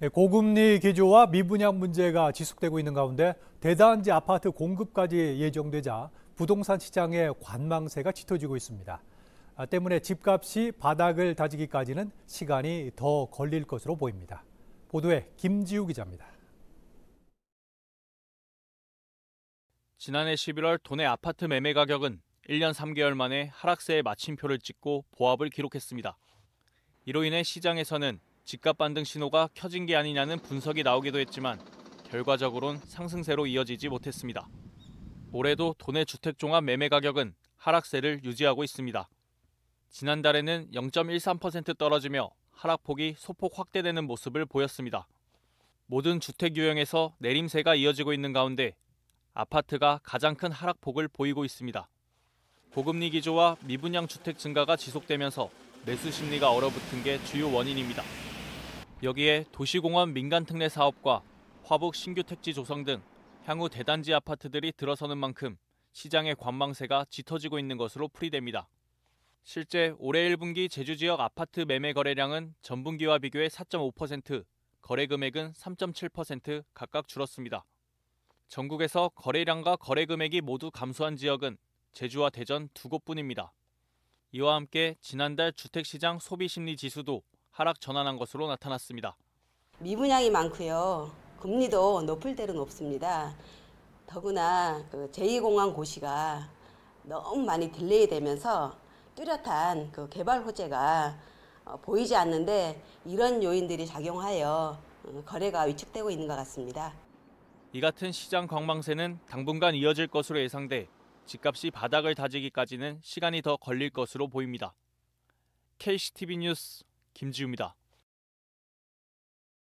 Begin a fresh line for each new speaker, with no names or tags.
네, 고금리 기조와 미분양 문제가 지속되고 있는 가운데 대단지 아파트 공급까지 예정되자 부동산 시장의 관망세가 짙어지고 있습니다. 아, 때문에 집값이 바닥을 다지기까지는 시간이 더 걸릴 것으로 보입니다. 보도에 김지우 기자입니다.
지난해 11월 도내 아파트 매매 가격은 1년 3개월 만에 하락세에 마침표를 찍고 보합을 기록했습니다. 이로 인해 시장에서는 집값 반등 신호가 켜진 게 아니냐는 분석이 나오기도 했지만 결과적으론 상승세로 이어지지 못했습니다. 올해도 도내 주택 종합 매매 가격은 하락세를 유지하고 있습니다. 지난달에는 0.13% 떨어지며 하락폭이 소폭 확대되는 모습을 보였습니다. 모든 주택 유형에서 내림세가 이어지고 있는 가운데 아파트가 가장 큰 하락폭을 보이고 있습니다. 고금리 기조와 미분양 주택 증가가 지속되면서 매수 심리가 얼어붙은 게 주요 원인입니다. 여기에 도시공원 민간특례 사업과 화북 신규 택지 조성 등 향후 대단지 아파트들이 들어서는 만큼 시장의 관망세가 짙어지고 있는 것으로 풀이됩니다. 실제 올해 1분기 제주 지역 아파트 매매 거래량은 전분기와 비교해 4.5%, 거래 금액은 3.7% 각각 줄었습니다. 전국에서 거래량과 거래 금액이 모두 감소한 지역은 제주와 대전 두 곳뿐입니다. 이와 함께 지난달 주택시장 소비 심리 지수도 하락 전환한 것으로 나타났습니다.
미분양이 많고요. 금리도 높을 대로 높습니다. 더구나 그 제2공항 고시가 너무 많이 딜레이 되면서 뚜렷한 그 개발 호재가 어, 보이지 않는데 이런 요인들이 작용하여 어, 거래가 위축되고 있는 것 같습니다.
이 같은 시장 관망세는 당분간 이어질 것으로 예상돼 집값이 바닥을 다지기까지는 시간이 더 걸릴 것으로 보입니다. KCTV 뉴스 김지우입니다.